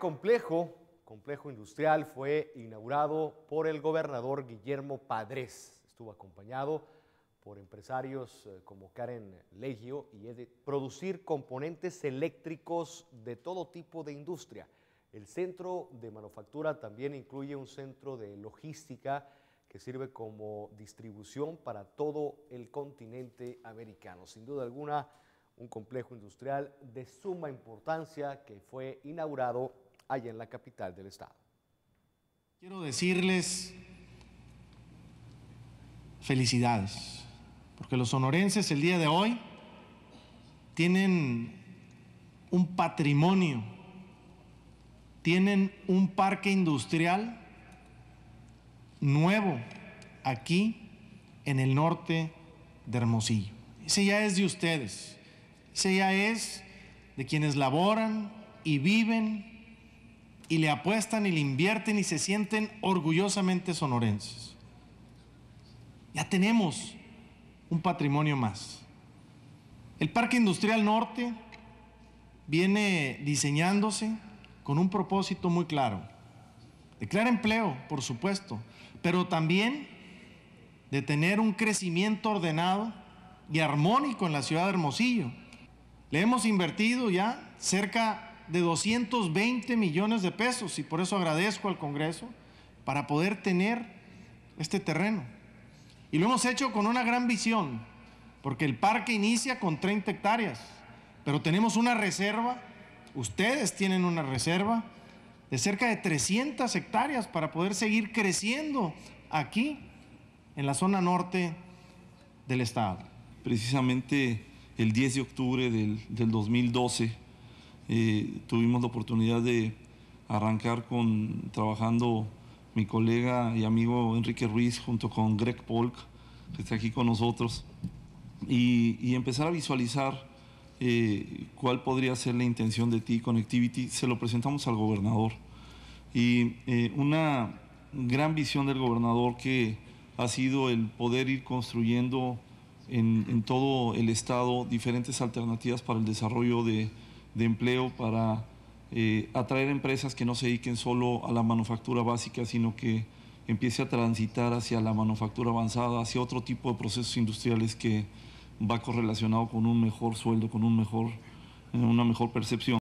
complejo, complejo industrial, fue inaugurado por el gobernador Guillermo Padres. Estuvo acompañado por empresarios eh, como Karen Legio y es de producir componentes eléctricos de todo tipo de industria. El centro de manufactura también incluye un centro de logística que sirve como distribución para todo el continente americano. Sin duda alguna, un complejo industrial de suma importancia que fue inaugurado allá en la capital del estado. Quiero decirles felicidades, porque los sonorenses el día de hoy tienen un patrimonio, tienen un parque industrial nuevo aquí en el norte de Hermosillo. Ese ya es de ustedes, ese ya es de quienes laboran y viven y le apuestan y le invierten y se sienten orgullosamente sonorenses. Ya tenemos un patrimonio más. El Parque Industrial Norte viene diseñándose con un propósito muy claro. De crear empleo, por supuesto, pero también de tener un crecimiento ordenado y armónico en la ciudad de Hermosillo. Le hemos invertido ya cerca de 220 millones de pesos y por eso agradezco al Congreso para poder tener este terreno. Y lo hemos hecho con una gran visión, porque el parque inicia con 30 hectáreas, pero tenemos una reserva, ustedes tienen una reserva de cerca de 300 hectáreas para poder seguir creciendo aquí en la zona norte del estado. Precisamente el 10 de octubre del, del 2012, tuvimos la oportunidad de arrancar con trabajando mi colega y amigo Enrique Ruiz junto con Greg Polk, que está aquí con nosotros, y, empezar a visualizar eh, cuál podría ser la intención de T-Connectivity. Se lo presentamos al gobernador. Y eh, una gran visión del gobernador que ha sido el poder ir construyendo en, en todo el Estado diferentes alternativas para el desarrollo de de empleo para eh, atraer empresas que no se dediquen solo a la manufactura básica, sino que empiece a transitar hacia la manufactura avanzada, hacia otro tipo de procesos industriales que va correlacionado con un mejor sueldo, con un mejor, eh, una mejor percepción.